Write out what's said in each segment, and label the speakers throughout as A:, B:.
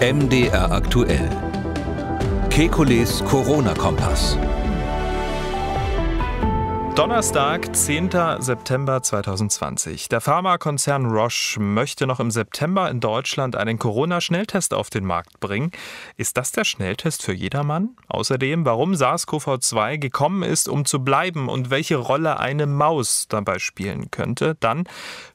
A: MDR aktuell. Kekules Corona-Kompass. Donnerstag, 10. September 2020. Der Pharmakonzern Roche möchte noch im September in Deutschland einen Corona-Schnelltest auf den Markt bringen. Ist das der Schnelltest für jedermann? Außerdem, warum SARS-CoV-2 gekommen ist, um zu bleiben und welche Rolle eine Maus dabei spielen könnte. Dann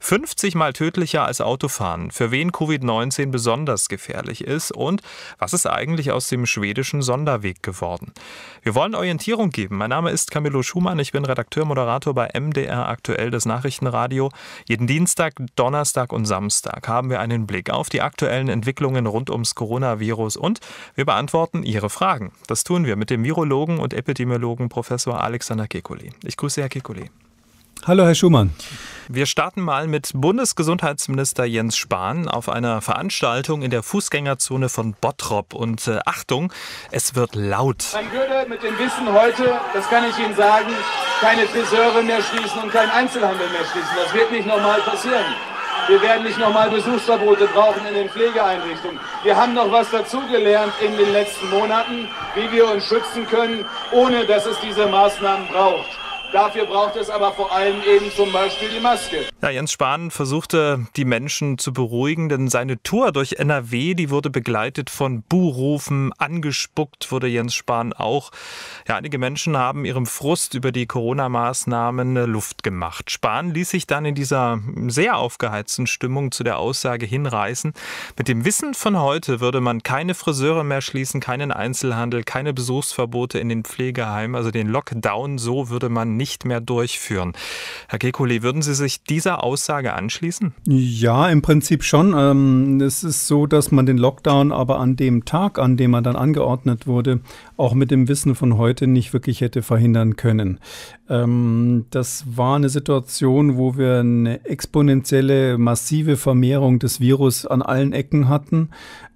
A: 50 mal tödlicher als Autofahren, für wen Covid-19 besonders gefährlich ist und was ist eigentlich aus dem schwedischen Sonderweg geworden. Wir wollen Orientierung geben. Mein Name ist Camillo Schumann, ich bin Redakteur Redakteur, Moderator bei MDR aktuell, das Nachrichtenradio. Jeden Dienstag, Donnerstag und Samstag haben wir einen Blick auf die aktuellen Entwicklungen rund ums Coronavirus und wir beantworten Ihre Fragen. Das tun wir mit dem Virologen und Epidemiologen Professor Alexander Kekulé. Ich grüße Herr Kekulé. Hallo, Herr Schumann. Wir starten mal mit Bundesgesundheitsminister Jens Spahn auf einer Veranstaltung in der Fußgängerzone von Bottrop. Und äh, Achtung, es wird laut.
B: Man würde mit dem Wissen heute, das kann ich Ihnen sagen, keine Friseure mehr schließen und keinen Einzelhandel mehr schließen. Das wird nicht nochmal passieren. Wir werden nicht nochmal Besuchsverbote brauchen in den Pflegeeinrichtungen. Wir haben noch was dazugelernt in den letzten Monaten, wie wir uns schützen können, ohne dass es diese Maßnahmen braucht. Dafür braucht es aber vor allem eben
A: zum Beispiel die Maske. Ja, Jens Spahn versuchte, die Menschen zu beruhigen, denn seine Tour durch NRW, die wurde begleitet von Buhrufen, angespuckt wurde Jens Spahn auch. Ja, einige Menschen haben ihrem Frust über die Corona-Maßnahmen äh, Luft gemacht. Spahn ließ sich dann in dieser sehr aufgeheizten Stimmung zu der Aussage hinreißen. Mit dem Wissen von heute würde man keine Friseure mehr schließen, keinen Einzelhandel, keine Besuchsverbote in den Pflegeheimen, also den Lockdown, so würde man nicht nicht mehr durchführen. Herr Kekulé, würden Sie sich dieser Aussage anschließen?
B: Ja, im Prinzip schon. Ähm, es ist so, dass man den Lockdown aber an dem Tag, an dem er dann angeordnet wurde, auch mit dem Wissen von heute nicht wirklich hätte verhindern können. Ähm, das war eine Situation, wo wir eine exponentielle, massive Vermehrung des Virus an allen Ecken hatten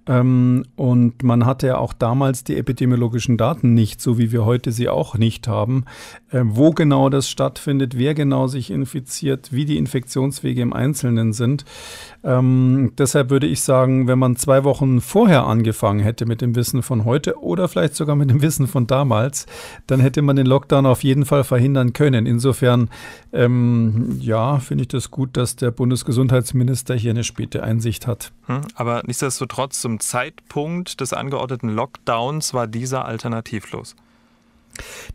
B: ähm, und man hatte ja auch damals die epidemiologischen Daten nicht, so wie wir heute sie auch nicht haben. Äh, wo genau das stattfindet, wer genau sich infiziert, wie die Infektionswege im Einzelnen sind. Ähm, deshalb würde ich sagen, wenn man zwei Wochen vorher angefangen hätte mit dem Wissen von heute oder vielleicht sogar mit dem Wissen von damals, dann hätte man den Lockdown auf jeden Fall verhindern können. Insofern, ähm, ja, finde ich das gut, dass der Bundesgesundheitsminister hier eine späte Einsicht hat.
A: Hm, aber nichtsdestotrotz, zum Zeitpunkt des angeordneten Lockdowns war dieser alternativlos.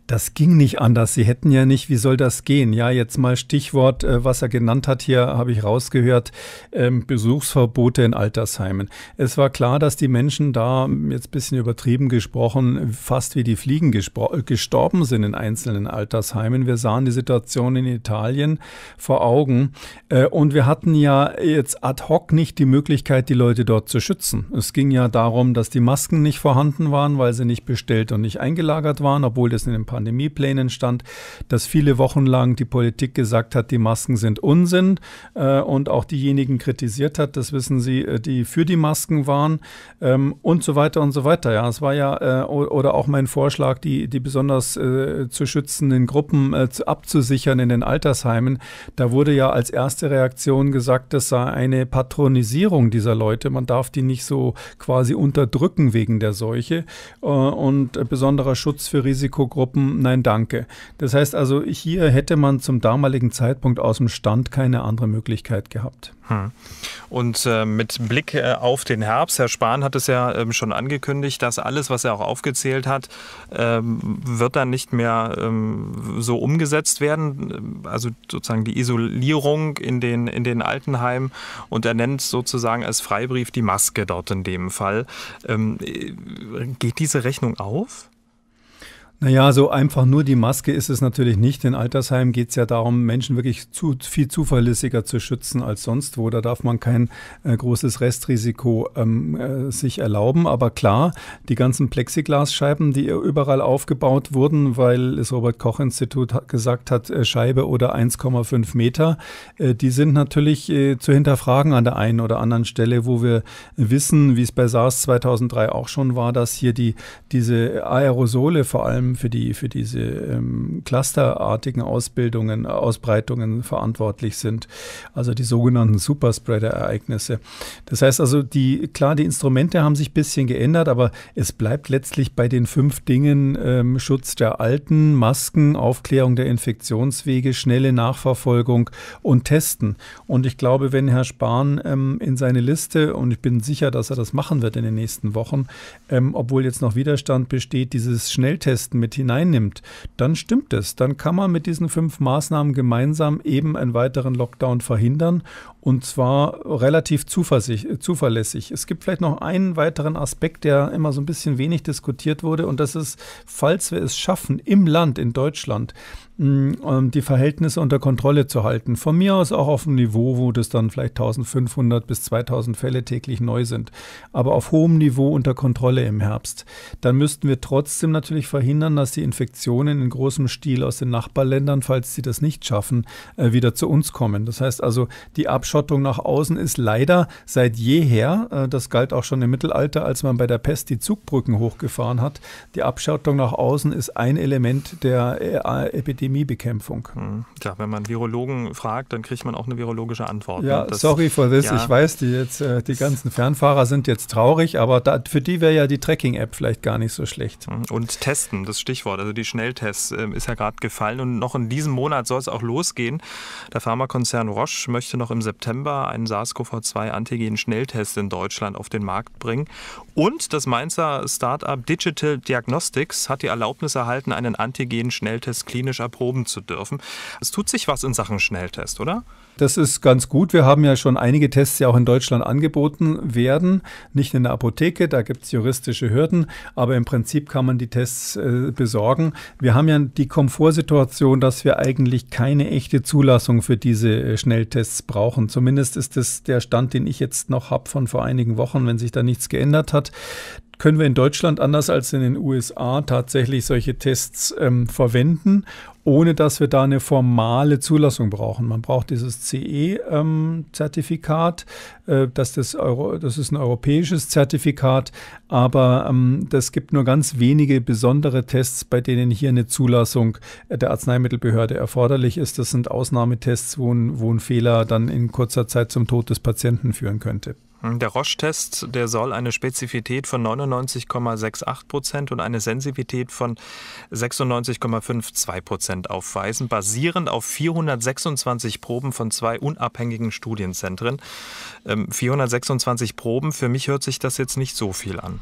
B: Das ging nicht anders. Sie hätten ja nicht, wie soll das gehen? Ja, jetzt mal Stichwort, äh, was er genannt hat hier, habe ich rausgehört, ähm, Besuchsverbote in Altersheimen. Es war klar, dass die Menschen da, jetzt ein bisschen übertrieben gesprochen, fast wie die Fliegen äh, gestorben sind in einzelnen Altersheimen. Wir sahen die Situation in Italien vor Augen äh, und wir hatten ja jetzt ad hoc nicht die Möglichkeit, die Leute dort zu schützen. Es ging ja darum, dass die Masken nicht vorhanden waren, weil sie nicht bestellt und nicht eingelagert waren, obwohl das in den Pandemieplänen stand, dass viele Wochen lang die Politik gesagt hat, die Masken sind Unsinn äh, und auch diejenigen kritisiert hat, das wissen Sie, äh, die für die Masken waren ähm, und so weiter und so weiter. Ja, es war ja, äh, oder auch mein Vorschlag, die, die besonders äh, zu schützenden Gruppen äh, abzusichern in den Altersheimen. Da wurde ja als erste Reaktion gesagt, das sei eine Patronisierung dieser Leute. Man darf die nicht so quasi unterdrücken wegen der Seuche äh, und besonderer Schutz für Risiko Risikogruppen, nein danke. Das heißt also, hier hätte man zum damaligen Zeitpunkt aus dem Stand keine andere Möglichkeit gehabt. Hm.
A: Und äh, mit Blick äh, auf den Herbst, Herr Spahn hat es ja ähm, schon angekündigt, dass alles, was er auch aufgezählt hat, ähm, wird dann nicht mehr ähm, so umgesetzt werden. Also sozusagen die Isolierung in den, in den Altenheimen und er nennt sozusagen als Freibrief die Maske dort in dem Fall. Ähm, äh, geht diese Rechnung auf?
B: Naja, so einfach nur die Maske ist es natürlich nicht. In Altersheimen geht es ja darum, Menschen wirklich zu, viel zuverlässiger zu schützen als sonst wo. Da darf man kein äh, großes Restrisiko ähm, äh, sich erlauben. Aber klar, die ganzen Plexiglasscheiben, die überall aufgebaut wurden, weil das Robert-Koch-Institut gesagt hat, äh, Scheibe oder 1,5 Meter, äh, die sind natürlich äh, zu hinterfragen an der einen oder anderen Stelle, wo wir wissen, wie es bei SARS 2003 auch schon war, dass hier die, diese Aerosole vor allem für, die, für diese ähm, clusterartigen Ausbildungen, Ausbreitungen verantwortlich sind, also die sogenannten Superspreader-Ereignisse. Das heißt also, die, klar, die Instrumente haben sich ein bisschen geändert, aber es bleibt letztlich bei den fünf Dingen ähm, Schutz der Alten, Masken, Aufklärung der Infektionswege, schnelle Nachverfolgung und Testen. Und ich glaube, wenn Herr Spahn ähm, in seine Liste, und ich bin sicher, dass er das machen wird in den nächsten Wochen, ähm, obwohl jetzt noch Widerstand besteht, dieses Schnelltesten Kosten mit hineinnimmt, dann stimmt es. Dann kann man mit diesen fünf Maßnahmen gemeinsam eben einen weiteren Lockdown verhindern und zwar relativ zuverlässig. Es gibt vielleicht noch einen weiteren Aspekt, der immer so ein bisschen wenig diskutiert wurde, und das ist, falls wir es schaffen, im Land, in Deutschland, mm, ähm, die Verhältnisse unter Kontrolle zu halten. Von mir aus auch auf einem Niveau, wo das dann vielleicht 1500 bis 2000 Fälle täglich neu sind, aber auf hohem Niveau unter Kontrolle im Herbst. Dann müssten wir trotzdem natürlich verhindern, dass die Infektionen in großem Stil aus den Nachbarländern, falls sie das nicht schaffen, äh, wieder zu uns kommen. Das heißt also, die Abschottung Abschottung nach außen ist leider seit jeher, äh, das galt auch schon im Mittelalter, als man bei der Pest die Zugbrücken hochgefahren hat, die Abschottung nach außen ist ein Element der äh, Epidemiebekämpfung.
A: Mhm. wenn man Virologen fragt, dann kriegt man auch eine virologische Antwort. Ja, ne? das, sorry for this. Ja. Ich
B: weiß, die, jetzt, äh, die ganzen Fernfahrer
A: sind jetzt traurig, aber da, für die wäre ja die Tracking-App vielleicht gar nicht so schlecht. Hm. Und testen, das Stichwort, also die Schnelltests ähm, ist ja gerade gefallen und noch in diesem Monat soll es auch losgehen. Der Pharmakonzern Roche möchte noch im September September einen SARS-CoV-2-Antigen-Schnelltest in Deutschland auf den Markt bringen. Und das Mainzer Startup Digital Diagnostics hat die Erlaubnis erhalten, einen Antigen-Schnelltest klinisch erproben zu dürfen. Es tut sich was in Sachen Schnelltest, oder?
B: Das ist ganz gut. Wir haben ja schon einige Tests die auch in Deutschland angeboten werden. Nicht in der Apotheke, da gibt es juristische Hürden, aber im Prinzip kann man die Tests äh, besorgen. Wir haben ja die Komfortsituation, dass wir eigentlich keine echte Zulassung für diese äh, Schnelltests brauchen. Zumindest ist das der Stand, den ich jetzt noch habe von vor einigen Wochen, wenn sich da nichts geändert hat können wir in Deutschland anders als in den USA tatsächlich solche Tests ähm, verwenden ohne dass wir da eine formale Zulassung brauchen. Man braucht dieses CE-Zertifikat, ähm, äh, das, das, das ist ein europäisches Zertifikat, aber ähm, das gibt nur ganz wenige besondere Tests, bei denen hier eine Zulassung der Arzneimittelbehörde erforderlich ist. Das sind Ausnahmetests, wo ein, wo ein Fehler dann in kurzer Zeit zum Tod des Patienten führen könnte.
A: Der Roche-Test, der soll eine Spezifität von 99,68 Prozent und eine Sensivität von 96,52 Prozent aufweisen, basierend auf 426 Proben von zwei unabhängigen Studienzentren. 426 ähm, Proben, für mich hört sich das jetzt nicht so viel an.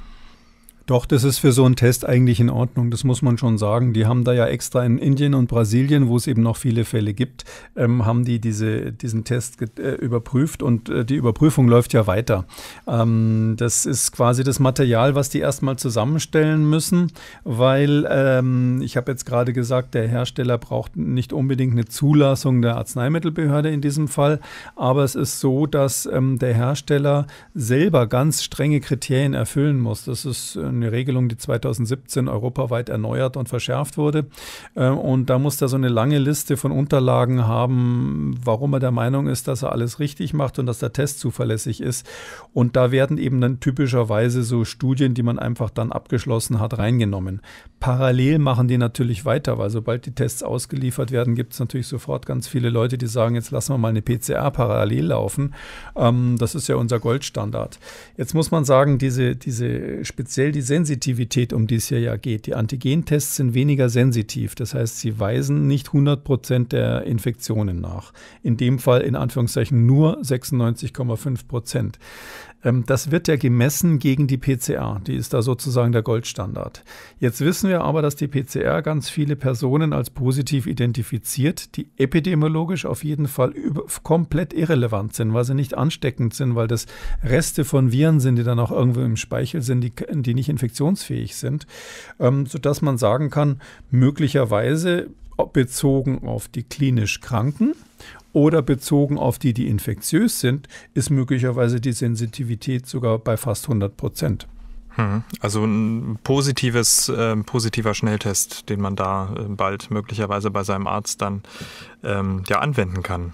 B: Doch, das ist für so einen Test eigentlich in Ordnung, das muss man schon sagen. Die haben da ja extra in Indien und Brasilien, wo es eben noch viele Fälle gibt, ähm, haben die diese, diesen Test äh, überprüft und äh, die Überprüfung läuft ja weiter. Ähm, das ist quasi das Material, was die erstmal zusammenstellen müssen, weil ähm, ich habe jetzt gerade gesagt, der Hersteller braucht nicht unbedingt eine Zulassung der Arzneimittelbehörde in diesem Fall, aber es ist so, dass ähm, der Hersteller selber ganz strenge Kriterien erfüllen muss. Das ist äh, eine Regelung, die 2017 europaweit erneuert und verschärft wurde. Ähm, und da muss er so eine lange Liste von Unterlagen haben, warum er der Meinung ist, dass er alles richtig macht und dass der Test zuverlässig ist. Und da werden eben dann typischerweise so Studien, die man einfach dann abgeschlossen hat, reingenommen. Parallel machen die natürlich weiter, weil sobald die Tests ausgeliefert werden, gibt es natürlich sofort ganz viele Leute, die sagen, jetzt lassen wir mal eine PCR parallel laufen. Ähm, das ist ja unser Goldstandard. Jetzt muss man sagen, diese, diese speziell diese Sensitivität, um die es hier ja geht. Die Antigentests sind weniger sensitiv. Das heißt, sie weisen nicht 100 Prozent der Infektionen nach. In dem Fall in Anführungszeichen nur 96,5 Prozent. Ähm, das wird ja gemessen gegen die PCR. Die ist da sozusagen der Goldstandard. Jetzt wissen wir aber, dass die PCR ganz viele Personen als positiv identifiziert, die epidemiologisch auf jeden Fall komplett irrelevant sind, weil sie nicht ansteckend sind, weil das Reste von Viren sind, die dann auch irgendwo im Speichel sind, die, die nicht infektionsfähig sind, ähm, sodass man sagen kann, möglicherweise bezogen auf die klinisch Kranken oder bezogen auf die, die infektiös sind, ist möglicherweise die Sensitivität sogar bei fast 100 Prozent.
A: Hm. Also ein positives, äh, positiver Schnelltest, den man da äh, bald möglicherweise bei seinem Arzt dann ähm, ja anwenden kann.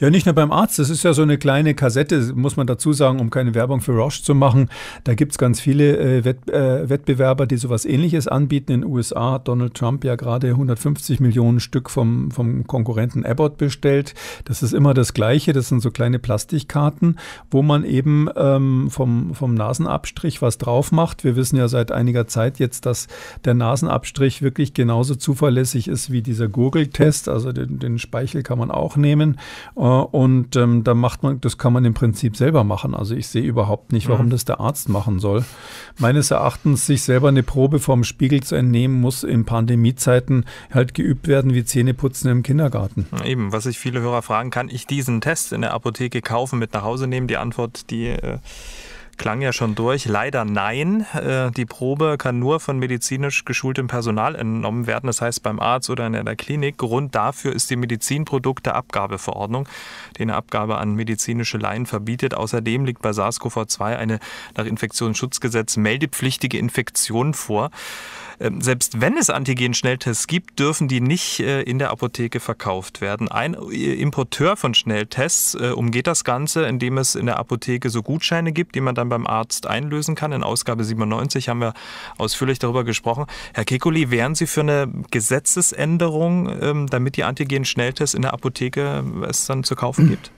B: Ja, nicht nur beim Arzt. Das ist ja so eine kleine Kassette, muss man dazu sagen, um keine Werbung für Roche zu machen. Da gibt es ganz viele äh, Wett, äh, Wettbewerber, die sowas ähnliches anbieten. In den USA hat Donald Trump ja gerade 150 Millionen Stück vom, vom Konkurrenten Abbott bestellt. Das ist immer das Gleiche. Das sind so kleine Plastikkarten, wo man eben ähm, vom, vom Nasenabstrich was drauf macht. Wir wissen ja seit einiger Zeit jetzt, dass der Nasenabstrich wirklich genauso zuverlässig ist wie dieser Gurgeltest. Also den, den Speichel kann man auch nehmen. Und Ne? Und ähm, da macht man, das kann man im Prinzip selber machen. Also ich sehe überhaupt nicht, warum mhm. das der Arzt machen soll. Meines Erachtens sich selber eine Probe vom Spiegel zu entnehmen, muss in Pandemiezeiten halt geübt werden wie Zähneputzen im Kindergarten.
A: Eben, was sich viele Hörer fragen, kann ich diesen Test in der Apotheke kaufen, mit nach Hause nehmen? Die Antwort, die äh klang ja schon durch. Leider nein. Äh, die Probe kann nur von medizinisch geschultem Personal entnommen werden, das heißt beim Arzt oder in der Klinik. Grund dafür ist die Medizinprodukteabgabeverordnung, die eine Abgabe an medizinische Laien verbietet. Außerdem liegt bei SARS-CoV-2 eine nach Infektionsschutzgesetz meldepflichtige Infektion vor. Ähm, selbst wenn es Antigen-Schnelltests gibt, dürfen die nicht äh, in der Apotheke verkauft werden. Ein äh, Importeur von Schnelltests äh, umgeht das Ganze, indem es in der Apotheke so Gutscheine gibt, die man dann beim Arzt einlösen kann. In Ausgabe 97 haben wir ausführlich darüber gesprochen. Herr Kekuli, wären Sie für eine Gesetzesänderung, ähm, damit die Antigen-Schnelltests in der Apotheke es dann zu kaufen gibt?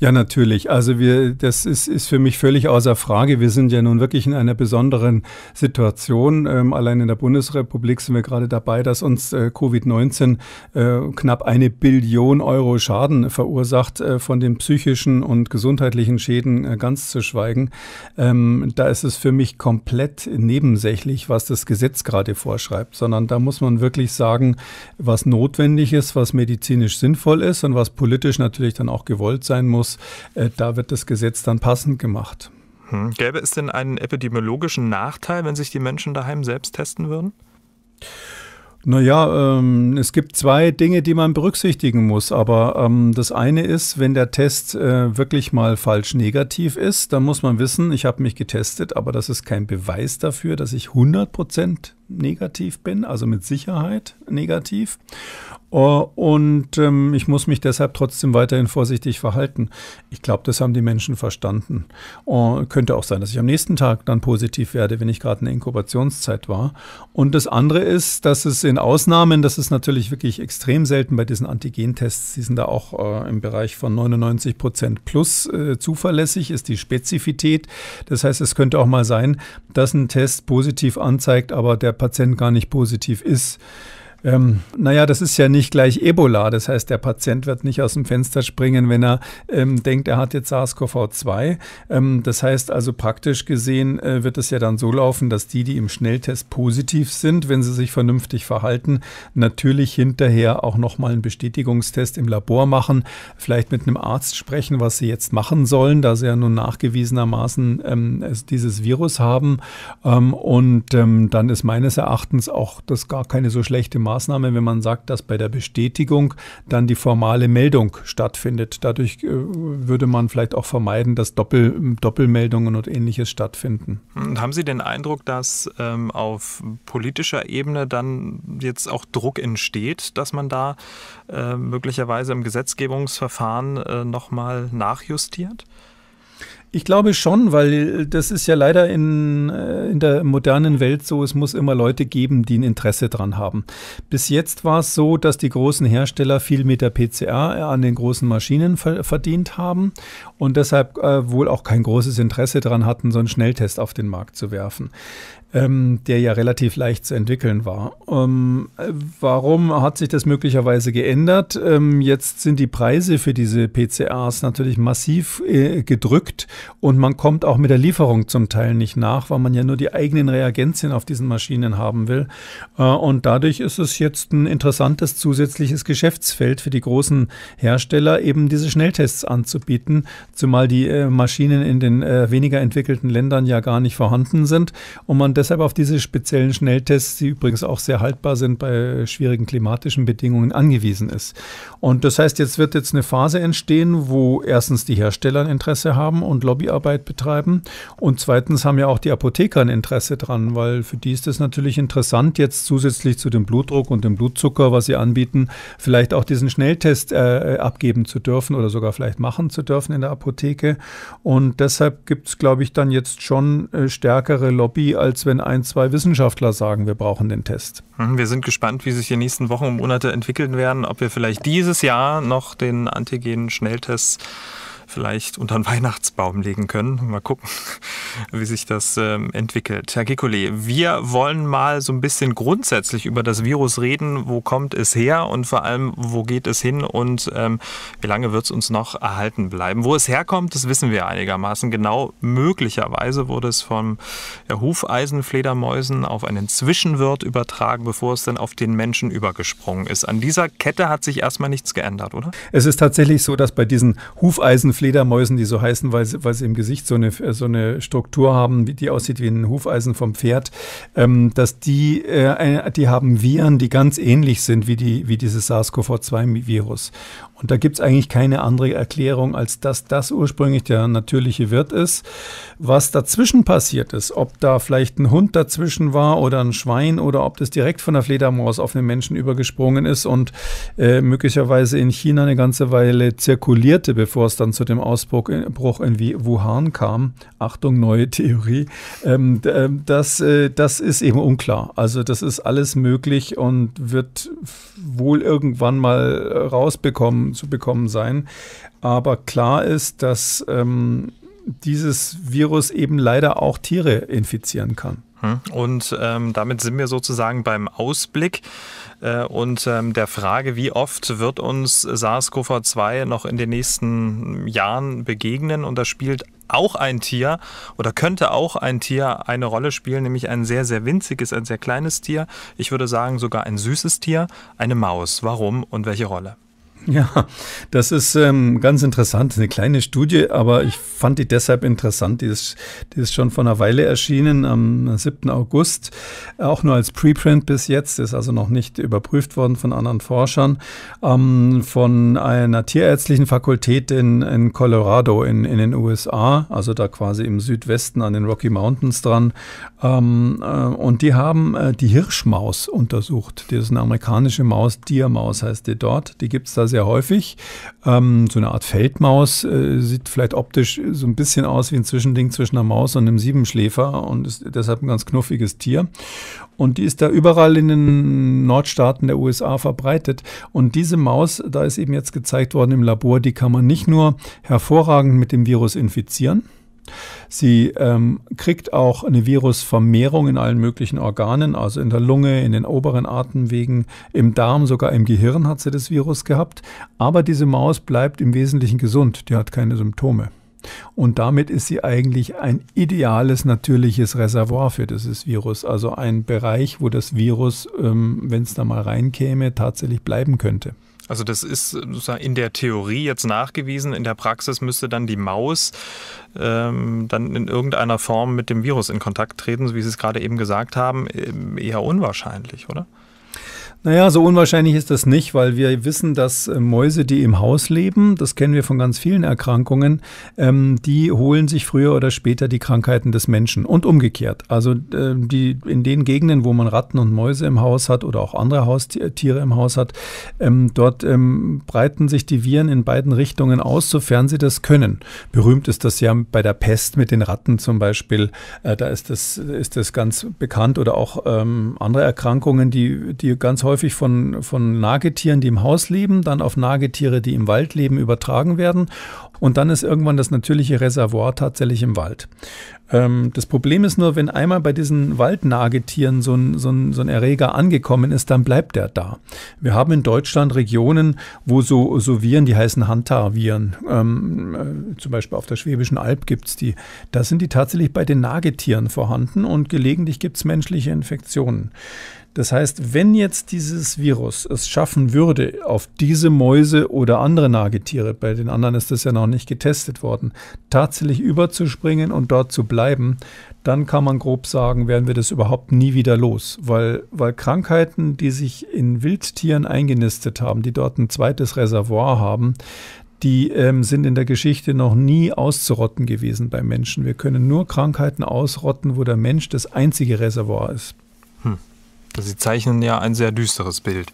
B: Ja, natürlich. Also wir, das ist, ist für mich völlig außer Frage. Wir sind ja nun wirklich in einer besonderen Situation. Ähm, allein in der Bundesrepublik sind wir gerade dabei, dass uns äh, Covid-19 äh, knapp eine Billion Euro Schaden verursacht, äh, von den psychischen und gesundheitlichen Schäden äh, ganz zu schweigen. Ähm, da ist es für mich komplett nebensächlich, was das Gesetz gerade vorschreibt, sondern da muss man wirklich sagen, was notwendig ist, was medizinisch sinnvoll ist und was politisch natürlich dann auch gewollt sein muss muss, äh, da wird das Gesetz dann passend gemacht. Hm.
A: Gäbe es denn einen epidemiologischen Nachteil, wenn sich die Menschen daheim selbst testen würden?
B: Naja, ähm, es gibt zwei Dinge, die man berücksichtigen muss. Aber ähm, das eine ist, wenn der Test äh, wirklich mal falsch negativ ist, dann muss man wissen, ich habe mich getestet, aber das ist kein Beweis dafür, dass ich 100% negativ bin, also mit Sicherheit negativ. Oh, und ähm, ich muss mich deshalb trotzdem weiterhin vorsichtig verhalten. Ich glaube, das haben die Menschen verstanden. Und oh, könnte auch sein, dass ich am nächsten Tag dann positiv werde, wenn ich gerade in der Inkubationszeit war. Und das andere ist, dass es in Ausnahmen, das ist natürlich wirklich extrem selten bei diesen Antigentests, die sind da auch äh, im Bereich von 99 Prozent plus äh, zuverlässig, ist die Spezifität. Das heißt, es könnte auch mal sein, dass ein Test positiv anzeigt, aber der Patient gar nicht positiv ist. Ähm, naja, das ist ja nicht gleich Ebola. Das heißt, der Patient wird nicht aus dem Fenster springen, wenn er ähm, denkt, er hat jetzt SARS-CoV-2. Ähm, das heißt also praktisch gesehen äh, wird es ja dann so laufen, dass die, die im Schnelltest positiv sind, wenn sie sich vernünftig verhalten, natürlich hinterher auch nochmal einen Bestätigungstest im Labor machen, vielleicht mit einem Arzt sprechen, was sie jetzt machen sollen, da sie ja nun nachgewiesenermaßen ähm, dieses Virus haben. Ähm, und ähm, dann ist meines Erachtens auch das gar keine so schlechte Maßnahme Maßnahme, wenn man sagt, dass bei der Bestätigung dann die formale Meldung stattfindet. Dadurch äh, würde man vielleicht auch vermeiden, dass Doppel, Doppelmeldungen und ähnliches stattfinden.
A: Und haben Sie den Eindruck, dass ähm, auf politischer Ebene dann jetzt auch Druck entsteht, dass man da äh, möglicherweise im Gesetzgebungsverfahren äh, nochmal nachjustiert?
B: Ich glaube schon, weil das ist ja leider in, äh, in der modernen Welt so, es muss immer Leute geben, die ein Interesse dran haben. Bis jetzt war es so, dass die großen Hersteller viel mit der PCR an den großen Maschinen verdient haben und deshalb äh, wohl auch kein großes Interesse dran hatten, so einen Schnelltest auf den Markt zu werfen ähm, der ja relativ leicht zu entwickeln war. Ähm, warum hat sich das möglicherweise geändert? Ähm, jetzt sind die Preise für diese PCRs natürlich massiv äh, gedrückt und man kommt auch mit der Lieferung zum Teil nicht nach, weil man ja nur die eigenen Reagenzien auf diesen Maschinen haben will. Äh, und dadurch ist es jetzt ein interessantes zusätzliches Geschäftsfeld für die großen Hersteller, eben diese Schnelltests anzubieten, zumal die äh, Maschinen in den äh, weniger entwickelten Ländern ja gar nicht vorhanden sind und man deshalb auf diese speziellen Schnelltests, die übrigens auch sehr haltbar sind bei schwierigen klimatischen Bedingungen, angewiesen ist. Und das heißt, jetzt wird jetzt eine Phase entstehen, wo erstens die Hersteller ein Interesse haben und Lobbyarbeit betreiben und zweitens haben ja auch die Apotheker ein Interesse dran, weil für die ist es natürlich interessant, jetzt zusätzlich zu dem Blutdruck und dem Blutzucker, was sie anbieten, vielleicht auch diesen Schnelltest äh, abgeben zu dürfen oder sogar vielleicht machen zu dürfen in der Apotheke. Und deshalb gibt es, glaube ich, dann jetzt schon äh, stärkere Lobby, als wenn wenn ein, zwei Wissenschaftler sagen, wir brauchen den Test.
A: Mhm, wir sind gespannt, wie sich die nächsten Wochen und Monate entwickeln werden, ob wir vielleicht dieses Jahr noch den Antigen-Schnelltest vielleicht unter den Weihnachtsbaum legen können. Mal gucken, wie sich das ähm, entwickelt. Herr Gekole, wir wollen mal so ein bisschen grundsätzlich über das Virus reden. Wo kommt es her und vor allem, wo geht es hin und ähm, wie lange wird es uns noch erhalten bleiben? Wo es herkommt, das wissen wir einigermaßen genau. Möglicherweise wurde es von ja, Hufeisenfledermäusen auf einen Zwischenwirt übertragen, bevor es dann auf den Menschen übergesprungen ist. An dieser Kette hat sich erstmal nichts geändert, oder?
B: Es ist tatsächlich so, dass bei diesen Hufeisenfledermäusen Fledermäusen, die so heißen, weil sie, weil sie im Gesicht so eine, so eine Struktur haben, die aussieht wie ein Hufeisen vom Pferd, ähm, dass die, äh, äh, die haben Viren, die ganz ähnlich sind wie, die, wie dieses SARS-CoV-2-Virus. Und da gibt es eigentlich keine andere Erklärung, als dass das ursprünglich der natürliche Wirt ist. Was dazwischen passiert ist, ob da vielleicht ein Hund dazwischen war oder ein Schwein oder ob das direkt von der Fledermaus auf den Menschen übergesprungen ist und äh, möglicherweise in China eine ganze Weile zirkulierte, bevor es dann zu dem Ausbruch äh, in, Wuhan kam. Achtung, neue Theorie. Ähm, äh, das, äh, das ist eben unklar. Also das ist alles möglich und wird wohl irgendwann mal äh, rausbekommen, zu bekommen sein. Aber klar ist, dass ähm, dieses Virus eben leider auch Tiere infizieren kann.
A: Hm. Und ähm, damit sind wir sozusagen beim Ausblick äh, und ähm, der Frage, wie oft wird uns SARS-CoV-2 noch in den nächsten Jahren begegnen? Und da spielt auch ein Tier oder könnte auch ein Tier eine Rolle spielen, nämlich ein sehr, sehr winziges, ein sehr kleines Tier. Ich würde sagen sogar ein süßes Tier, eine Maus. Warum und welche Rolle?
B: Ja, das ist ähm, ganz interessant. Eine kleine Studie, aber ich fand die deshalb interessant. Die ist, die ist schon vor einer Weile erschienen, am 7. August, auch nur als Preprint bis jetzt, ist also noch nicht überprüft worden von anderen Forschern, ähm, von einer tierärztlichen Fakultät in, in Colorado in, in den USA, also da quasi im Südwesten an den Rocky Mountains dran. Ähm, äh, und die haben äh, die Hirschmaus untersucht. Das ist eine amerikanische Maus, Diermaus heißt die dort. Die gibt es da sehr häufig. Ähm, so eine Art Feldmaus äh, sieht vielleicht optisch so ein bisschen aus wie ein Zwischending zwischen einer Maus und einem Siebenschläfer und ist deshalb ein ganz knuffiges Tier. Und die ist da überall in den Nordstaaten der USA verbreitet. Und diese Maus, da ist eben jetzt gezeigt worden im Labor, die kann man nicht nur hervorragend mit dem Virus infizieren, Sie ähm, kriegt auch eine Virusvermehrung in allen möglichen Organen, also in der Lunge, in den oberen Atemwegen, im Darm, sogar im Gehirn hat sie das Virus gehabt. Aber diese Maus bleibt im Wesentlichen gesund, die hat keine Symptome. Und damit ist sie eigentlich ein ideales, natürliches Reservoir für dieses Virus. Also ein Bereich, wo das Virus, ähm, wenn es da mal reinkäme, tatsächlich bleiben könnte.
A: Also das ist sozusagen in der Theorie jetzt nachgewiesen, in der Praxis müsste dann die Maus ähm, dann in irgendeiner Form mit dem Virus in Kontakt treten, so wie Sie es gerade eben gesagt haben, eher unwahrscheinlich, oder?
B: Naja, so unwahrscheinlich ist das nicht, weil wir wissen, dass äh, Mäuse, die im Haus leben, das kennen wir von ganz vielen Erkrankungen, ähm, die holen sich früher oder später die Krankheiten des Menschen und umgekehrt. Also äh, die, in den Gegenden, wo man Ratten und Mäuse im Haus hat oder auch andere Haustiere im Haus hat, ähm, dort ähm, breiten sich die Viren in beiden Richtungen aus, sofern sie das können. Berühmt ist das ja bei der Pest mit den Ratten zum Beispiel. Äh, da ist das, ist das ganz bekannt oder auch ähm, andere Erkrankungen, die, die ganz häufig häufig von, von Nagetieren, die im Haus leben, dann auf Nagetiere, die im Wald leben, übertragen werden. Und dann ist irgendwann das natürliche Reservoir tatsächlich im Wald. Ähm, das Problem ist nur, wenn einmal bei diesen Waldnagetieren so ein, so, ein, so ein Erreger angekommen ist, dann bleibt der da. Wir haben in Deutschland Regionen, wo so, so Viren, die heißen Hantar-Viren, ähm, äh, zum Beispiel auf der Schwäbischen Alb gibt es die, da sind die tatsächlich bei den Nagetieren vorhanden und gelegentlich gibt es menschliche Infektionen. Das heißt, wenn jetzt dieses Virus es schaffen würde, auf diese Mäuse oder andere Nagetiere, bei den anderen ist das ja noch nicht getestet worden, tatsächlich überzuspringen und dort zu bleiben, dann kann man grob sagen, werden wir das überhaupt nie wieder los, weil, weil Krankheiten, die sich in Wildtieren eingenistet haben, die dort ein zweites Reservoir haben, die ähm, sind in der Geschichte noch nie auszurotten gewesen bei Menschen. Wir können nur Krankheiten ausrotten, wo der Mensch das einzige Reservoir ist.
A: Hm. Sie zeichnen ja ein sehr düsteres Bild.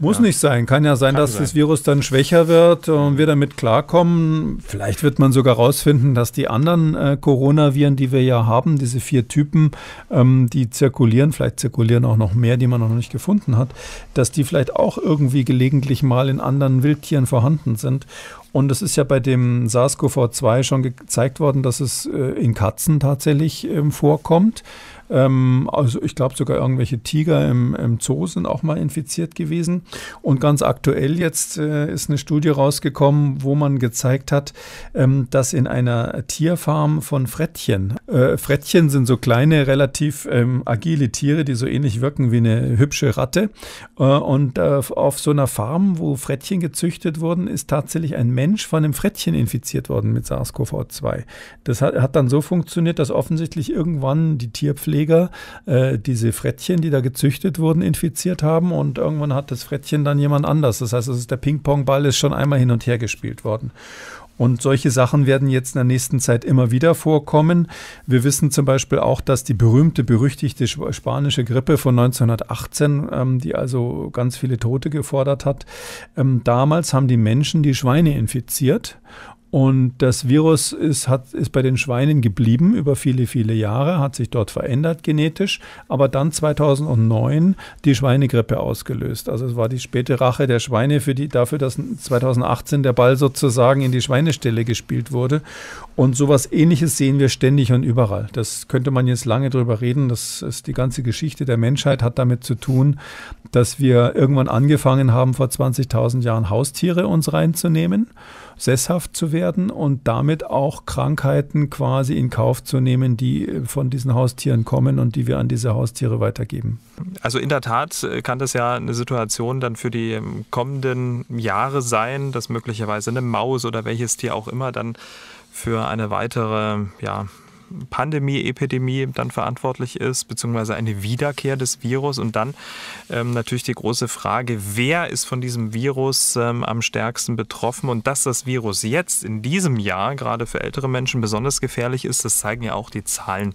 A: Muss ja. nicht sein. Kann ja sein, Kann dass sein. das
B: Virus dann schwächer wird und wir damit klarkommen. Vielleicht wird man sogar herausfinden, dass die anderen äh, Coronaviren, die wir ja haben, diese vier Typen, ähm, die zirkulieren, vielleicht zirkulieren auch noch mehr, die man noch nicht gefunden hat, dass die vielleicht auch irgendwie gelegentlich mal in anderen Wildtieren vorhanden sind. Und es ist ja bei dem SARS-CoV-2 schon gezeigt worden, dass es äh, in Katzen tatsächlich ähm, vorkommt. Ähm, also ich glaube sogar irgendwelche Tiger im, im, Zoo sind auch mal infiziert gewesen. Und ganz aktuell jetzt äh, ist eine Studie rausgekommen, wo man gezeigt hat, ähm, dass in einer Tierfarm von Frettchen, äh, Frettchen sind so kleine, relativ ähm, agile Tiere, die so ähnlich wirken wie eine hübsche Ratte. Äh, und äh, auf so einer Farm, wo Frettchen gezüchtet wurden, ist tatsächlich ein Mensch von einem Frettchen infiziert worden mit SARS-CoV-2. Das hat, hat dann so funktioniert, dass offensichtlich irgendwann die Tierpflege Ableger äh, diese Frettchen, die da gezüchtet wurden, infiziert haben und irgendwann hat das Frettchen dann jemand anders. Das heißt, das ist der Ping-Pong-Ball ist schon einmal hin und her gespielt worden. Und solche Sachen werden jetzt in der nächsten Zeit immer wieder vorkommen. Wir wissen zum Beispiel auch, dass die berühmte, berüchtigte spanische Grippe von 1918, ähm, die also ganz viele Tote gefordert hat, ähm, damals haben die Menschen die Schweine infiziert und das Virus ist, hat, ist bei den Schweinen geblieben über viele, viele Jahre, hat sich dort verändert genetisch, aber dann 2009 die Schweinegrippe ausgelöst. Also es war die späte Rache der Schweine für die, dafür, dass 2018 der Ball sozusagen in die Schweinestelle gespielt wurde. Und sowas ähnliches sehen wir ständig und überall. Das könnte man jetzt lange drüber reden. Das ist die ganze Geschichte der Menschheit hat damit zu tun, dass wir irgendwann angefangen haben, vor 20.000 Jahren Haustiere uns reinzunehmen sesshaft zu werden und damit auch Krankheiten quasi in Kauf zu nehmen, die von diesen Haustieren kommen und die wir an diese Haustiere weitergeben.
A: Also in der Tat äh, kann das ja eine Situation dann für die ähm, kommenden Jahre sein, dass möglicherweise eine Maus oder welches Tier auch immer dann für eine weitere ja, Pandemie, Epidemie dann verantwortlich ist, beziehungsweise eine Wiederkehr des Virus. Und dann ähm, natürlich die große Frage, wer ist von diesem Virus ähm, am stärksten betroffen? Und dass das Virus jetzt in diesem Jahr gerade für ältere Menschen besonders gefährlich ist, das zeigen ja auch die Zahlen.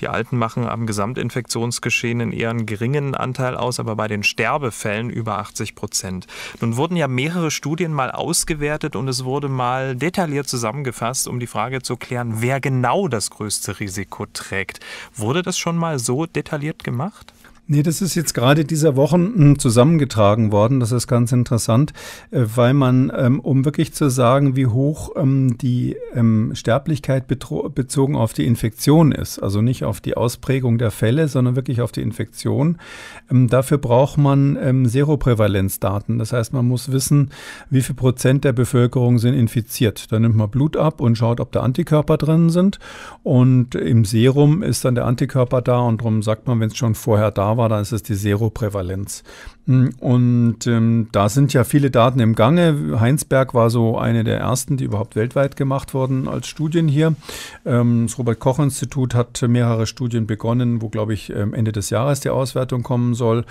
A: Die Alten machen am Gesamtinfektionsgeschehen in eher einen geringen Anteil aus, aber bei den Sterbefällen über 80 Prozent. Nun wurden ja mehrere Studien mal ausgewertet und es wurde mal detailliert zusammengefasst, um die Frage zu klären, wer genau das größte Risiko trägt. Wurde das schon mal so detailliert gemacht? Nee, das ist jetzt gerade
B: dieser Wochen hm, zusammengetragen worden. Das ist ganz interessant, äh, weil man, ähm, um wirklich zu sagen, wie hoch ähm, die ähm, Sterblichkeit bezogen auf die Infektion ist, also nicht auf die Ausprägung der Fälle, sondern wirklich auf die Infektion, dafür braucht man Seroprävalenzdaten. Das heißt, man muss wissen, wie viel Prozent der Bevölkerung sind infiziert. Da nimmt man Blut ab und schaut, ob da Antikörper drin sind. Und im Serum ist dann der Antikörper da und darum sagt man, wenn es schon vorher da war, war, dann ist es die Seroprävalenz. Hm, und ähm, da sind ja viele Daten im Gange. Heinsberg war so eine der ersten, die überhaupt weltweit gemacht wurden als Studien hier. Ähm, das Robert-Koch-Institut hat mehrere Studien begonnen, wo, glaube ich, ähm, Ende des Jahres die Auswertung kommen soll.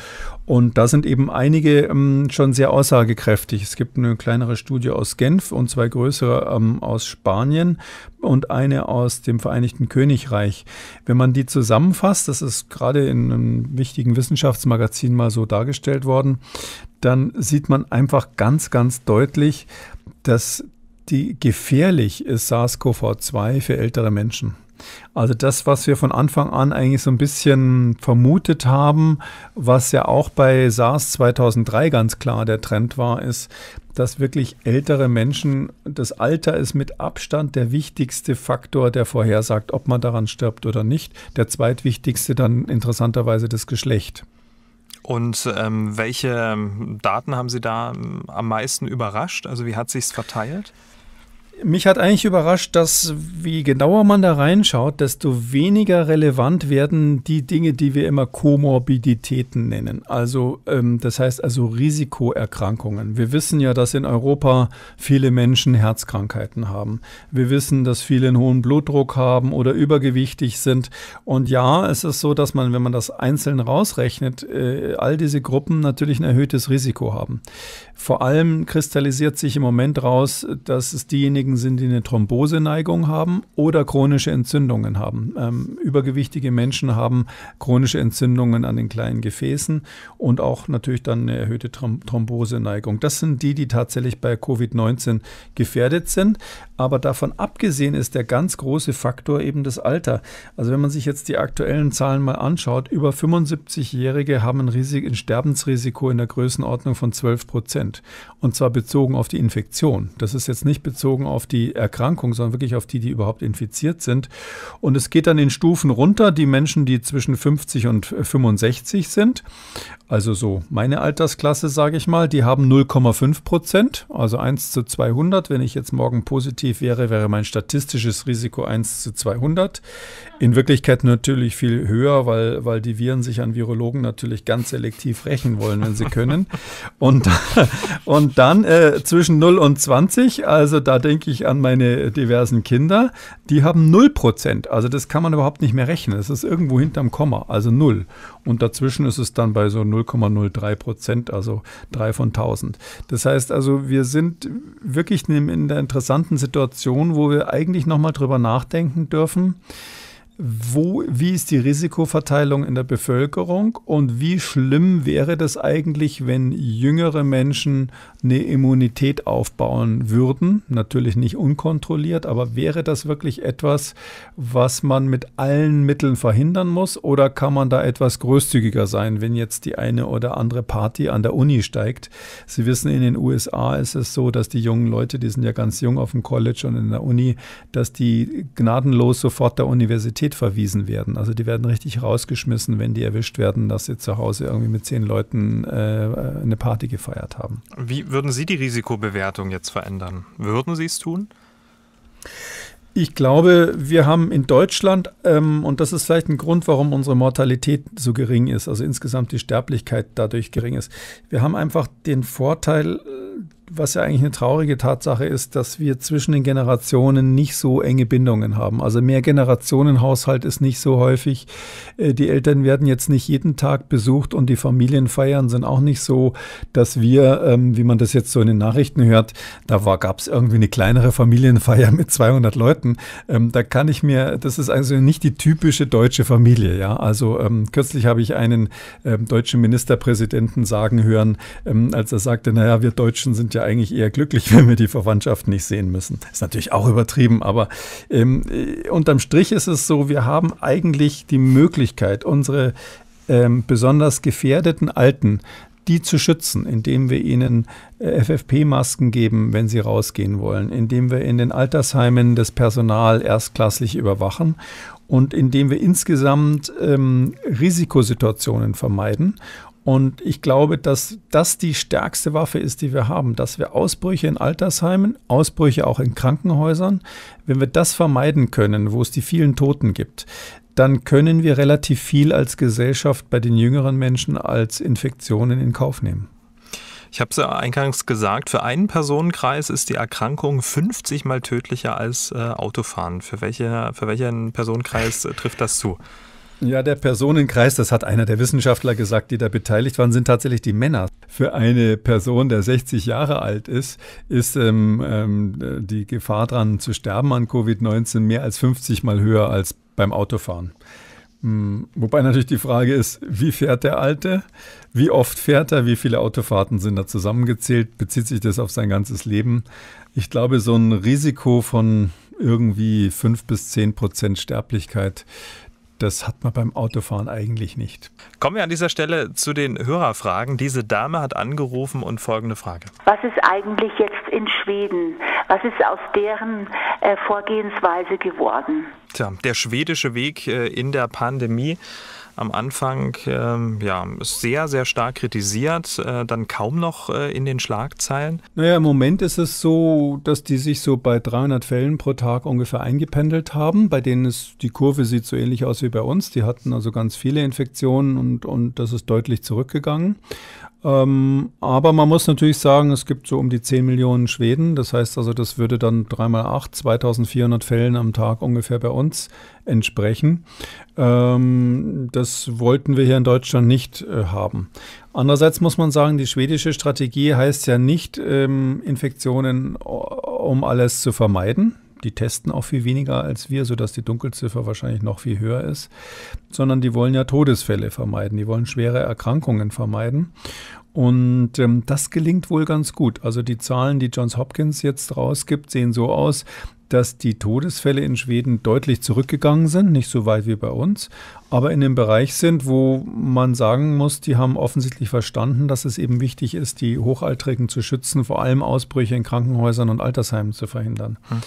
B: Und da sind eben einige ähm, schon sehr aussagekräftig. Es gibt eine kleinere Studie aus Genf und zwei größere ähm, aus Spanien und eine aus dem Vereinigten Königreich. Wenn man die zusammenfasst, das ist gerade in einem wichtigen Wissenschaftsmagazin mal so dargestellt worden, dann sieht man einfach ganz, ganz deutlich, dass die gefährlich ist SARS-CoV-2 für ältere Menschen. Also das, was wir von Anfang an eigentlich so ein bisschen vermutet haben, was ja auch bei SARS 2003 ganz klar der Trend war, ist, dass wirklich ältere Menschen, das Alter ist mit Abstand der wichtigste Faktor, der vorhersagt, ob man daran stirbt oder nicht. Der zweitwichtigste dann interessanterweise das Geschlecht.
A: Und ähm, welche ähm, Daten haben Sie da ähm, am meisten überrascht? Also wie hat sich es verteilt?
B: Mich hat eigentlich überrascht, dass wie genauer man da reinschaut, desto weniger relevant werden die Dinge, die wir immer Komorbiditäten nennen. Also ähm, das heißt also Risikoerkrankungen. Wir wissen ja, dass in Europa viele Menschen Herzkrankheiten haben. Wir wissen, dass viele einen hohen Blutdruck haben oder übergewichtig sind. Und ja, es ist so, dass man, wenn man das einzeln rausrechnet, äh, all diese Gruppen natürlich ein erhöhtes Risiko haben. Vor allem kristallisiert sich im Moment raus, dass es diejenigen diejenigen sind, die eine Thromboseneigung haben oder chronische Entzündungen haben. Ähm, übergewichtige Menschen haben chronische Entzündungen an den kleinen Gefäßen und auch natürlich dann eine erhöhte Thromboseneigung. Das sind die, die tatsächlich bei Covid-19 gefährdet sind. Aber davon abgesehen ist der ganz große Faktor eben das Alter. Also wenn man sich jetzt die aktuellen Zahlen mal anschaut, über 75-Jährige haben ein, Risik ein Sterbensrisiko in der Größenordnung von 12 Prozent. Und zwar bezogen auf die Infektion. Das ist jetzt nicht bezogen auf auf die Erkrankung, sondern wirklich auf die, die überhaupt infiziert sind. Und es geht dann in Stufen runter, die Menschen, die zwischen 50 und 65 sind, also so meine Altersklasse, sage ich mal, die haben 0,5 Prozent, also 1 zu 200. Wenn ich jetzt morgen positiv wäre, wäre mein statistisches Risiko 1 zu 200. In Wirklichkeit natürlich viel höher, weil, weil die Viren sich an Virologen natürlich ganz selektiv rächen wollen, wenn sie können. Und, und dann äh, zwischen 0 und 20, also da denke wirklich an meine diversen Kinder. Die haben 0%. Also das kann man überhaupt nicht mehr rechnen. Das ist irgendwo hinterm Komma, also 0. Und dazwischen ist es dann bei so 0,03 also 3 von 1000. Das heißt also, wir sind wirklich in der interessanten Situation, wo wir eigentlich nochmal drüber nachdenken dürfen wo, wie ist die Risikoverteilung in der Bevölkerung und wie schlimm wäre das eigentlich, wenn jüngere Menschen eine Immunität aufbauen würden? Natürlich nicht unkontrolliert, aber wäre das wirklich etwas, was man mit allen Mitteln verhindern muss oder kann man da etwas großzügiger sein, wenn jetzt die eine oder andere Party an der Uni steigt? Sie wissen, in den USA ist es so, dass die jungen Leute, die sind ja ganz jung auf dem College und in der Uni, dass die gnadenlos sofort der Universität Pubertät verwiesen werden. Also die werden richtig rausgeschmissen, wenn die erwischt werden, dass sie zu Hause irgendwie mit zehn Leuten äh, eine Party gefeiert haben.
A: Wie würden Sie die Risikobewertung jetzt verändern? Würden Sie es tun?
B: Ich glaube, wir haben in Deutschland, ähm, und das ist vielleicht ein Grund, warum unsere Mortalität so gering ist, also insgesamt die Sterblichkeit dadurch gering ist, wir haben einfach den Vorteil, äh, was ja eigentlich eine traurige Tatsache ist, dass wir zwischen den Generationen nicht so enge Bindungen haben. Also mehr Generationenhaushalt ist nicht so häufig. Äh, die Eltern werden jetzt nicht jeden Tag besucht und die Familienfeiern sind auch nicht so, dass wir, ähm, wie man das jetzt so in den Nachrichten hört, da gab es irgendwie eine kleinere Familienfeier mit 200 Leuten. Ähm, da kann ich mir, das ist also nicht die typische deutsche Familie. Ja, also ähm, kürzlich habe ich einen deutschen Ministerpräsidenten sagen hören, als er sagte, naja, wir Deutschen sind ja ja eigentlich eher glücklich, wenn wir die Verwandtschaft nicht sehen müssen. Ist natürlich auch übertrieben, aber ähm, äh, unterm Strich ist es so, wir haben eigentlich die Möglichkeit, unsere ähm, besonders gefährdeten Alten die zu schützen, indem wir ihnen äh, FFP-Masken geben, wenn sie rausgehen wollen, indem wir in den Altersheimen das Personal erstklassig überwachen und indem wir insgesamt ähm, Risikosituationen vermeiden und ich glaube, dass das die stärkste Waffe ist, die wir haben, dass wir Ausbrüche in Altersheimen, Ausbrüche auch in Krankenhäusern, wenn wir das vermeiden können, wo es die vielen Toten gibt, dann können wir relativ viel als Gesellschaft bei den jüngeren Menschen als Infektionen in Kauf nehmen.
A: Ich habe es ja eingangs gesagt, für einen Personenkreis ist die Erkrankung 50 mal tödlicher als äh, Autofahren. Für, welche, für welchen Personenkreis äh, trifft das zu? Ja, der Personenkreis, das hat einer der Wissenschaftler gesagt, die da beteiligt waren,
B: sind tatsächlich die Männer. Für eine Person, der 60 Jahre alt ist, ist ähm, ähm, die Gefahr dran zu sterben an Covid-19 mehr als 50 Mal höher als beim Autofahren. Hm, wobei natürlich die Frage ist, wie fährt der Alte? Wie oft fährt er? Wie viele Autofahrten sind da zusammengezählt? Bezieht sich das auf sein ganzes Leben? Ich glaube, so ein Risiko von irgendwie 5 bis 10 Prozent Sterblichkeit das hat man beim Autofahren eigentlich nicht.
A: Kommen wir an dieser Stelle zu den Hörerfragen. Diese Dame hat angerufen und folgende Frage.
B: Was ist eigentlich jetzt in Schweden? Was ist aus deren äh, Vorgehensweise geworden?
A: Tja, der schwedische Weg äh, in der Pandemie am Anfang ähm, ja, sehr, sehr stark kritisiert, äh, dann kaum noch äh, in den Schlagzeilen?
B: Naja, im Moment ist es so, dass die sich so bei 300 Fällen pro Tag ungefähr eingependelt haben, bei denen es, die Kurve sieht so ähnlich aus wie bei uns. Die hatten also ganz viele Infektionen und, und das ist deutlich zurückgegangen. Ähm, aber man muss natürlich sagen, es gibt so um die 10 Millionen Schweden. Das heißt also, das würde dann 3 mal 8, 2400 Fällen am Tag ungefähr bei uns entsprechen. Ähm, das wollten wir hier in Deutschland nicht äh, haben. Andererseits muss man sagen, die schwedische Strategie heißt ja nicht, ähm, Infektionen äh, um alles zu vermeiden die testen auch viel weniger als wir, sodass die Dunkelziffer wahrscheinlich noch viel höher ist, sondern die wollen ja Todesfälle vermeiden, die wollen schwere Erkrankungen vermeiden. Und ähm, das gelingt wohl ganz gut. Also die Zahlen, die Johns Hopkins jetzt rausgibt, sehen so aus, dass die Todesfälle in Schweden deutlich zurückgegangen sind, nicht so weit wie bei uns, aber in dem Bereich sind, wo man sagen muss, die haben offensichtlich verstanden, dass es eben wichtig ist, die Hochaltrigen zu schützen, vor allem Ausbrüche in Krankenhäusern und Altersheimen zu verhindern. Hm.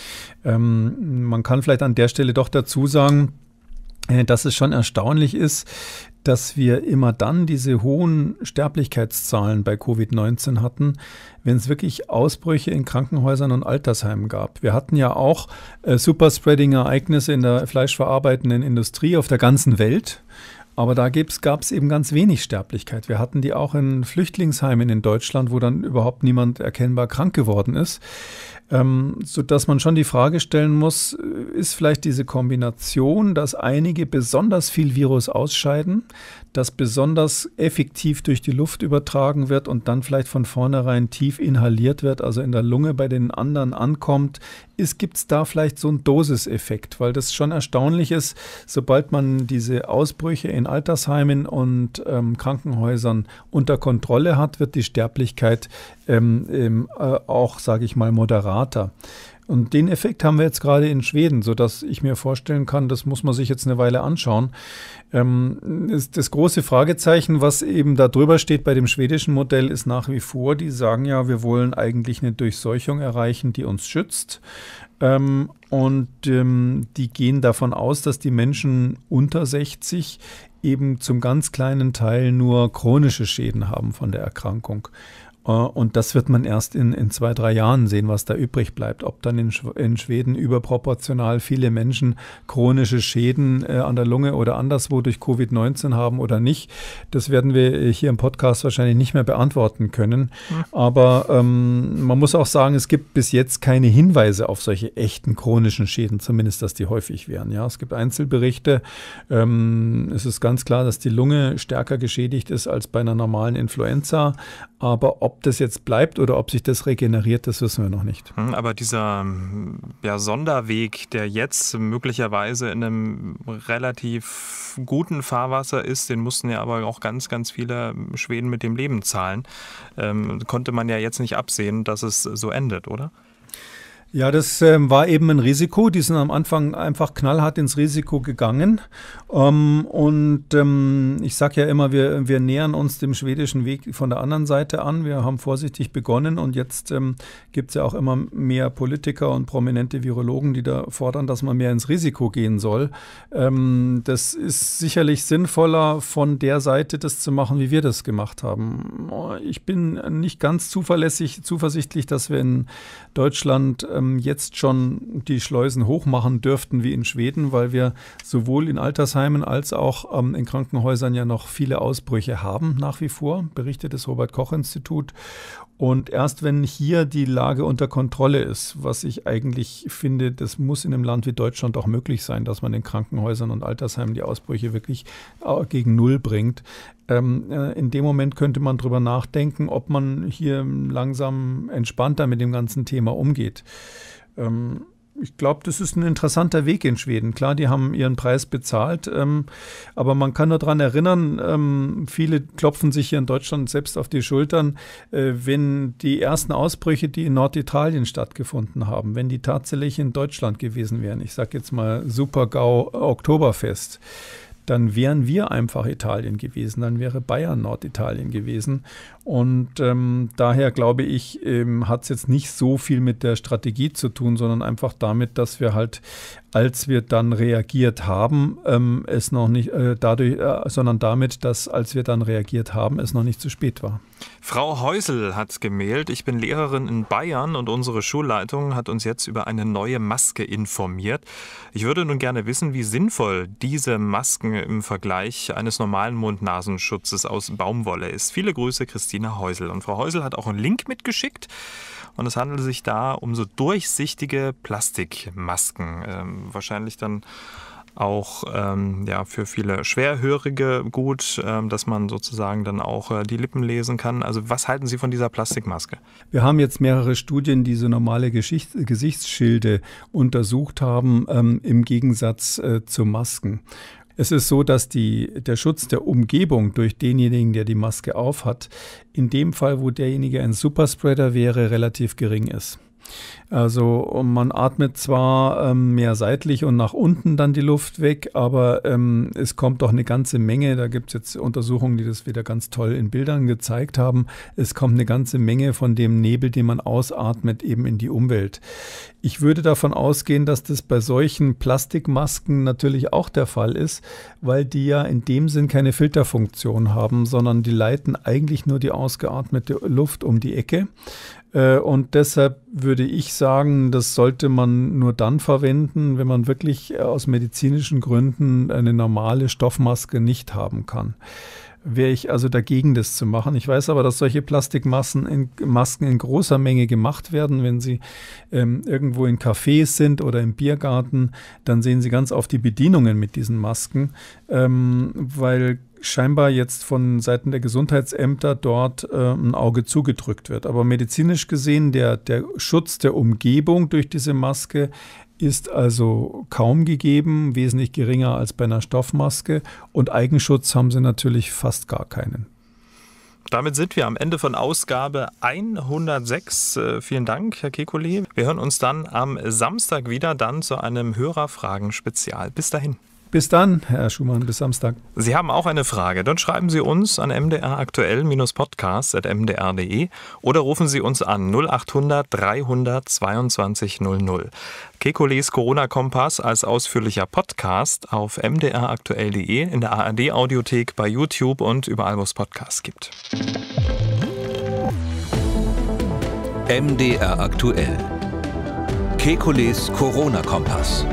B: Ähm, man kann vielleicht an der Stelle doch dazu sagen, äh, dass es schon erstaunlich ist, dass wir immer dann diese hohen Sterblichkeitszahlen bei Covid-19 hatten, wenn es wirklich Ausbrüche in Krankenhäusern und Altersheimen gab. Wir hatten ja auch äh, Superspreading-Ereignisse in der fleischverarbeitenden Industrie auf der ganzen Welt. Aber da gab es eben ganz wenig Sterblichkeit. Wir hatten die auch in Flüchtlingsheimen in Deutschland, wo dann überhaupt niemand erkennbar krank geworden ist. Ähm, sodass man schon die Frage stellen muss, ist vielleicht diese Kombination, dass einige besonders viel Virus ausscheiden, das besonders effektiv durch die Luft übertragen wird und dann vielleicht von vornherein tief inhaliert wird, also in der Lunge bei den anderen ankommt, gibt es da vielleicht so einen Dosiseffekt, weil das schon erstaunlich ist, sobald man diese Ausbrüche in Altersheimen und ähm, Krankenhäusern unter Kontrolle hat, wird die Sterblichkeit ähm, äh, auch, sage ich mal, moderat Theater. Und den Effekt haben wir jetzt gerade in Schweden, sodass ich mir vorstellen kann, das muss man sich jetzt eine Weile anschauen. Ähm, ist das große Fragezeichen, was eben da drüber steht bei dem schwedischen Modell, ist nach wie vor, die sagen ja, wir wollen eigentlich eine Durchseuchung erreichen, die uns schützt. Ähm, und ähm, die gehen davon aus, dass die Menschen unter 60 eben zum ganz kleinen Teil nur chronische Schäden haben von der Erkrankung. Äh, und das wird man erst in, in zwei, drei Jahren sehen, was da übrig bleibt. Ob dann in, Schw in Schweden überproportional viele Menschen chronische Schäden äh, an der Lunge oder anderswo durch Covid-19 haben oder nicht, das werden wir äh, hier im Podcast wahrscheinlich nicht mehr beantworten können. Hm. Aber ähm, man muss auch sagen, es gibt bis jetzt keine Hinweise auf solche echten chronischen Schäden, zumindest, dass die häufig wären. Ja, es gibt Einzelberichte. Ähm, es ist ganz klar, dass die Lunge stärker geschädigt ist als bei einer normalen Influenza. Aber ob das jetzt bleibt oder ob sich das regeneriert, das wissen wir noch nicht.
A: Hm, aber dieser ähm, ja, Sonderweg, der jetzt möglicherweise in einem relativ guten Fahrwasser ist, den mussten ja aber auch ganz, ganz viele Schweden mit dem Leben zahlen, ähm, konnte man ja jetzt nicht absehen, dass es so endet, oder?
B: Ja, das ähm, war eben ein Risiko. Die sind am Anfang einfach knallhart ins Risiko gegangen. Ähm, und ähm, ich sage ja immer, wir, wir nähern uns dem schwedischen Weg von der anderen Seite an. Wir haben vorsichtig begonnen und jetzt ähm, gibt es ja auch immer mehr Politiker und prominente Virologen, die da fordern, dass man mehr ins Risiko gehen soll. Ähm, das ist sicherlich sinnvoller, von der Seite das zu machen, wie wir das gemacht haben. Ich bin nicht ganz zuverlässig, zuversichtlich, dass wir in Deutschland ähm, ähm, jetzt schon die Schleusen hochmachen dürften wie in Schweden, weil wir sowohl in Altersheimen als auch ähm, in Krankenhäusern ja noch viele Ausbrüche haben nach wie vor, berichtet das Robert Koch Institut. Und erst wenn hier die Lage unter Kontrolle ist, was ich eigentlich finde, das muss in einem Land wie Deutschland auch möglich sein, dass man in Krankenhäusern und Altersheimen die Ausbrüche wirklich äh, gegen Null bringt. Ähm, äh, in dem Moment könnte man drüber nachdenken, ob man hier langsam entspannter mit dem ganzen Thema umgeht. Ähm, ich glaube, das ist ein interessanter Weg in Schweden. Klar, die haben ihren Preis bezahlt, ähm, aber man kann nur daran erinnern, ähm, viele klopfen sich hier in Deutschland selbst auf die Schultern, äh, wenn die ersten Ausbrüche, die in Norditalien stattgefunden haben, wenn die tatsächlich in Deutschland gewesen wären. Ich sage jetzt mal Super-GAU Oktoberfest dann wären wir einfach Italien gewesen, dann wäre Bayern Norditalien gewesen. Und ähm, daher glaube ich, ähm, hat es jetzt nicht so viel mit der Strategie zu tun, sondern einfach damit, dass wir halt, als wir dann reagiert haben, ähm, es noch nicht äh, dadurch, äh, sondern damit, dass als wir dann reagiert haben, es noch nicht zu spät war.
A: Frau Häusel hat gemeldet, ich bin Lehrerin in Bayern und unsere Schulleitung hat uns jetzt über eine neue Maske informiert. Ich würde nun gerne wissen, wie sinnvoll diese Masken im Vergleich eines normalen Mund-Nasenschutzes aus Baumwolle ist. Viele Grüße, Christina Häusel. Und Frau Häusel hat auch einen Link mitgeschickt. Und es handelt sich da um so durchsichtige Plastikmasken. Ähm, wahrscheinlich dann auch ähm, ja, für viele Schwerhörige gut, ähm, dass man sozusagen dann auch äh, die Lippen lesen kann. Also was halten Sie von dieser Plastikmaske?
B: Wir haben jetzt mehrere Studien, die so normale Geschicht Gesichtsschilde untersucht haben, ähm, im Gegensatz äh, zu Masken. Es ist so, dass die, der Schutz der Umgebung durch denjenigen, der die Maske aufhat, in dem Fall, wo derjenige ein Superspreader wäre, relativ gering ist. Also man atmet zwar ähm, mehr seitlich und nach unten dann die Luft weg, aber ähm, es kommt doch eine ganze Menge, da gibt es jetzt Untersuchungen, die das wieder ganz toll in Bildern gezeigt haben, es kommt eine ganze Menge von dem Nebel, den man ausatmet, eben in die Umwelt. Ich würde davon ausgehen, dass das bei solchen Plastikmasken natürlich auch der Fall ist, weil die ja in dem Sinn keine Filterfunktion haben, sondern die leiten eigentlich nur die ausgeatmete Luft um die Ecke. Äh, und deshalb würde ich sagen, das sollte man nur dann verwenden, wenn man wirklich äh, aus medizinischen Gründen eine normale Stoffmaske nicht haben kann. Wäre ich also dagegen, das zu machen. Ich weiß aber, dass solche Plastikmasken in, Masken in großer Menge gemacht werden. Wenn Sie ähm, irgendwo in Cafés sind oder im Biergarten, dann sehen Sie ganz oft die Bedienungen mit diesen Masken, ähm, weil scheinbar jetzt von Seiten der Gesundheitsämter dort äh, ein Auge zugedrückt wird. Aber medizinisch gesehen, der, der Schutz der Umgebung durch diese Maske ist also kaum gegeben, wesentlich geringer als bei einer Stoffmaske. Und Eigenschutz haben sie natürlich fast gar keinen.
A: Damit sind wir am Ende von Ausgabe 106. Äh, vielen Dank, Herr Kekulé. Wir hören uns dann am Samstag wieder, dann zu einem Hörerfragen-Spezial. Bis dahin. Bis dann,
B: Herr Schumann, bis Samstag.
A: Sie haben auch eine Frage, dann schreiben Sie uns an mdraktuell-podcast.mdr.de oder rufen Sie uns an 0800 300 22 00. Kekules Corona-Kompass als ausführlicher Podcast auf mdraktuell.de, in der ARD-Audiothek, bei YouTube und überall, wo es Podcasts gibt. MDR aktuell. Kekules Corona-Kompass.